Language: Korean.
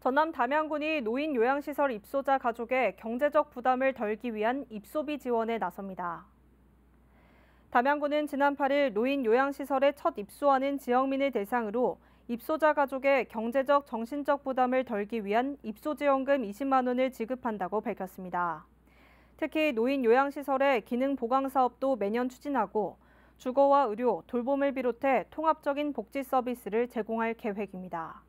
전남 담양군이 노인 요양시설 입소자 가족의 경제적 부담을 덜기 위한 입소비 지원에 나섭니다. 담양군은 지난 8일 노인 요양시설에 첫 입소하는 지역민을 대상으로 입소자 가족의 경제적, 정신적 부담을 덜기 위한 입소지원금 20만 원을 지급한다고 밝혔습니다. 특히 노인 요양시설의 기능 보강 사업도 매년 추진하고 주거와 의료, 돌봄을 비롯해 통합적인 복지 서비스를 제공할 계획입니다.